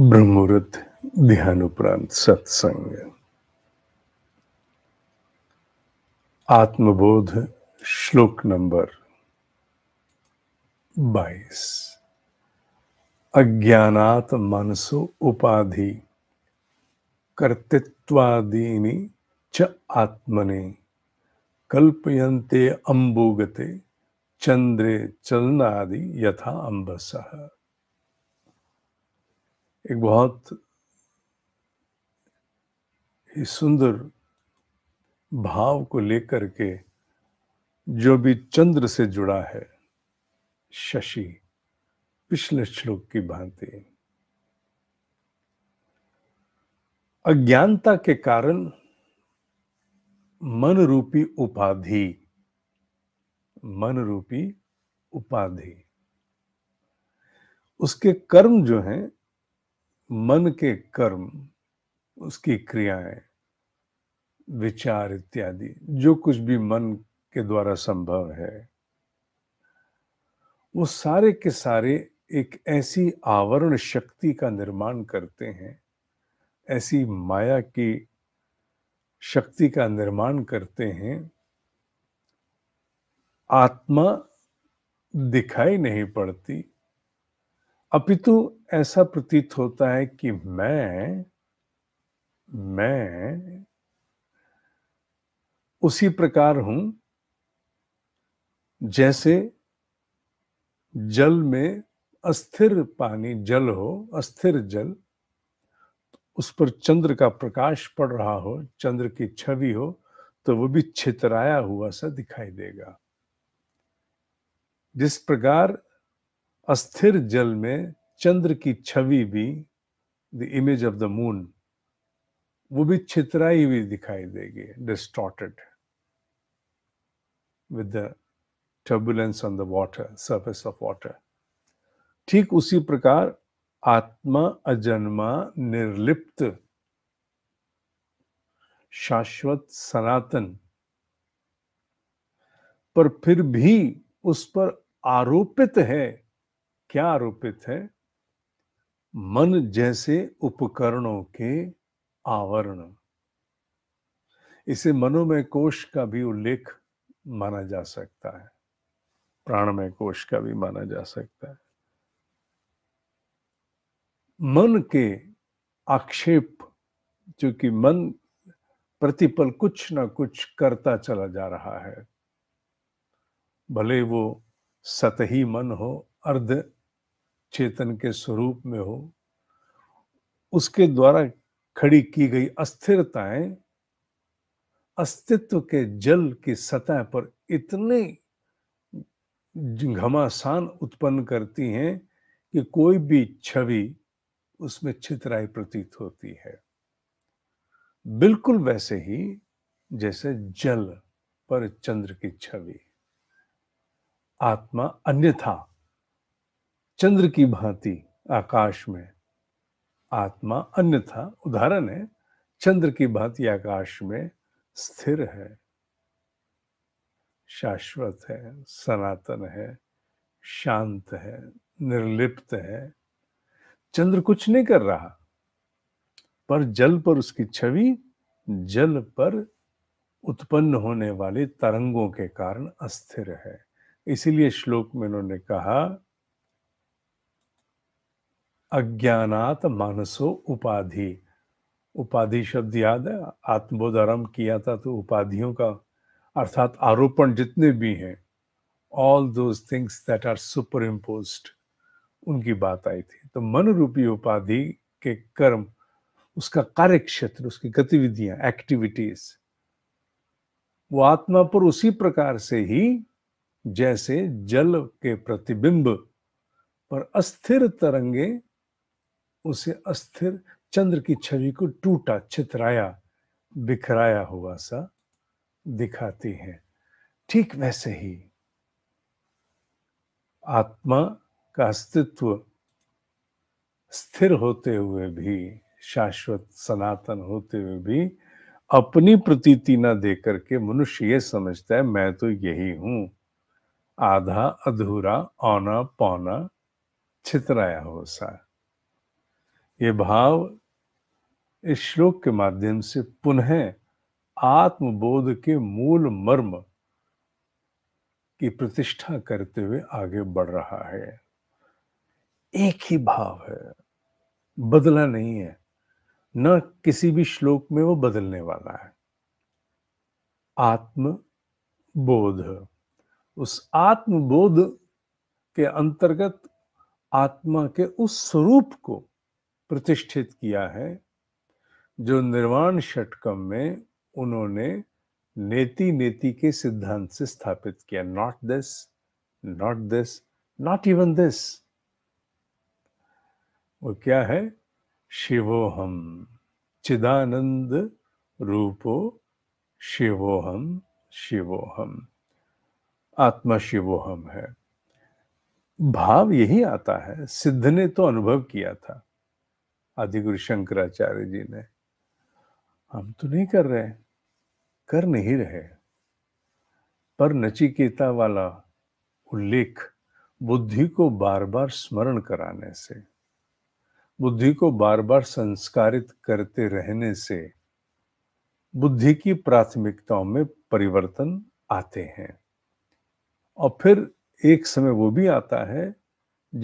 ध्यान उपरांत सत्संग आत्मबोध श्लोक नंबर 22 अज्ञात मनसो उपाधि कर्तृत्वादीनि च आत्मने कल्पयन्ते अंबुगते चंद्रे चलनादि यथा अम्बसः एक बहुत ही सुंदर भाव को लेकर के जो भी चंद्र से जुड़ा है शशि पिछले श्लोक की भांति अज्ञानता के कारण मन रूपी उपाधि मन रूपी उपाधि उसके कर्म जो हैं मन के कर्म उसकी क्रियाएं विचार इत्यादि जो कुछ भी मन के द्वारा संभव है वो सारे के सारे एक ऐसी आवरण शक्ति का निर्माण करते हैं ऐसी माया की शक्ति का निर्माण करते हैं आत्मा दिखाई नहीं पड़ती अपितु तो ऐसा प्रतीत होता है कि मैं मैं उसी प्रकार हूं जैसे जल में अस्थिर पानी जल हो अस्थिर जल उस पर चंद्र का प्रकाश पड़ रहा हो चंद्र की छवि हो तो वो भी छितराया हुआ सा दिखाई देगा जिस प्रकार अस्थिर जल में चंद्र की छवि भी the image of the moon वो भी छितराई हुई दिखाई देगी distorted with the turbulence on the water surface of water ठीक उसी प्रकार आत्मा अजन्मा निर्लिप्त शाश्वत सनातन पर फिर भी उस पर आरोपित है क्या आरोपित है मन जैसे उपकरणों के आवरण इसे मनोमय कोश का भी उल्लेख माना जा सकता है प्राणमय कोश का भी माना जा सकता है मन के आक्षेप जो कि मन प्रतिपल कुछ ना कुछ करता चला जा रहा है भले वो सतही मन हो अर्ध चेतन के स्वरूप में हो उसके द्वारा खड़ी की गई अस्थिरताएं अस्तित्व के जल की सतह पर इतने घमासान उत्पन्न करती हैं कि कोई भी छवि उसमें छितराई प्रतीत होती है बिल्कुल वैसे ही जैसे जल पर चंद्र की छवि आत्मा अन्यथा चंद्र की भांति आकाश में आत्मा अन्यथा उदाहरण है चंद्र की भांति आकाश में स्थिर है शाश्वत है सनातन है शांत है निर्लिप्त है चंद्र कुछ नहीं कर रहा पर जल पर उसकी छवि जल पर उत्पन्न होने वाले तरंगों के कारण अस्थिर है इसीलिए श्लोक में उन्होंने कहा अज्ञानात मानसो उपाधि उपाधि शब्द याद है आत्मबोध आरंभ किया था तो उपाधियों का अर्थात आरोपण जितने भी हैं all those things that are superimpose उनकी बात आई थी तो मन रूपी उपाधि के कर्म उसका कार्य क्षेत्र उसकी गतिविधियां एक्टिविटीज वो आत्मा पर उसी प्रकार से ही जैसे जल के प्रतिबिंब पर अस्थिर तरंगे उसे अस्थिर चंद्र की छवि को टूटा चित्राया बिखराया हुआ सा दिखाती है ठीक वैसे ही आत्मा का अस्तित्व स्थिर होते हुए भी शाश्वत सनातन होते हुए भी अपनी प्रतीति ना दे करके मनुष्य ये समझता है मैं तो यही हूं आधा अधूरा औना पौना छितराया हो सा ये भाव इस श्लोक के माध्यम से पुनः आत्मबोध के मूल मर्म की प्रतिष्ठा करते हुए आगे बढ़ रहा है एक ही भाव है बदला नहीं है न किसी भी श्लोक में वो बदलने वाला है आत्म बोध उस आत्मबोध के अंतर्गत आत्मा के उस स्वरूप को प्रतिष्ठित किया है जो निर्वाण षटकम में उन्होंने नेति नेति के सिद्धांत से स्थापित किया not this not this not even this वो क्या है शिवोहम चिदानंद रूपो शिवोहम शिवोहम आत्मा शिवोहम है भाव यही आता है सिद्ध ने तो अनुभव किया था आदि गुरु शंकराचार्य जी ने हम तो नहीं कर रहे कर नहीं रहे पर नचिकेता वाला उल्लेख बुद्धि को बार बार स्मरण कराने से बुद्धि को बार बार संस्कारित करते रहने से बुद्धि की प्राथमिकताओं में परिवर्तन आते हैं और फिर एक समय वो भी आता है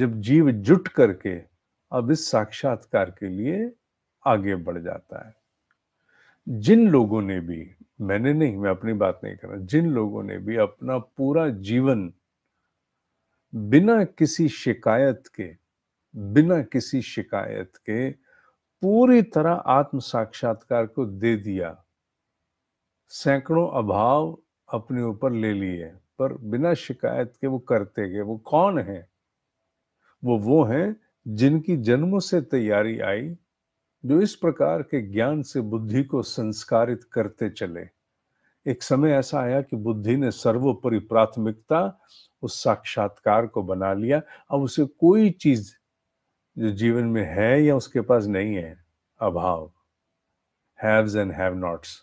जब जीव जुट करके अब इस साक्षात्कार के लिए आगे बढ़ जाता है जिन लोगों ने भी मैंने नहीं मैं अपनी बात नहीं कर रहा जिन लोगों ने भी अपना पूरा जीवन बिना किसी शिकायत के बिना किसी शिकायत के पूरी तरह आत्म साक्षात्कार को दे दिया सैकड़ों अभाव अपने ऊपर ले लिए पर बिना शिकायत के वो करते गए वो कौन है वो वो हैं जिनकी जन्म से तैयारी आई जो इस प्रकार के ज्ञान से बुद्धि को संस्कारित करते चले एक समय ऐसा आया कि बुद्धि ने सर्वोपरि प्राथमिकता उस साक्षात्कार को बना लिया अब उसे कोई चीज जो जीवन में है या उसके पास नहीं है अभाव हैव्स एंड हैव नॉट्स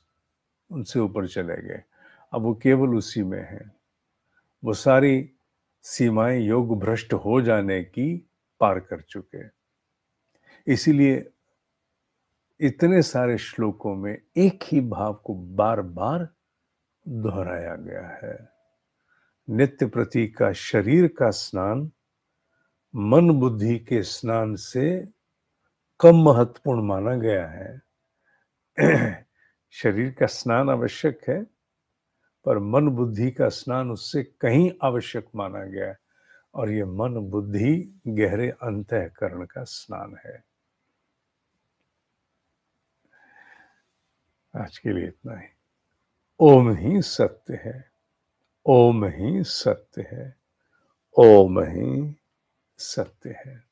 उनसे ऊपर चले गए अब वो केवल उसी में है वो सारी सीमाएं योग भ्रष्ट हो जाने की पार कर चुके हैं इसीलिए इतने सारे श्लोकों में एक ही भाव को बार बार दोहराया गया है नित्य प्रति का शरीर का स्नान मन बुद्धि के स्नान से कम महत्वपूर्ण माना गया है शरीर का स्नान आवश्यक है पर मन बुद्धि का स्नान उससे कहीं आवश्यक माना गया है और ये मन बुद्धि गहरे अंतकरण का स्नान है आज के लिए इतना ही ओम ही सत्य है ओम ही सत्य है ओम ही सत्य है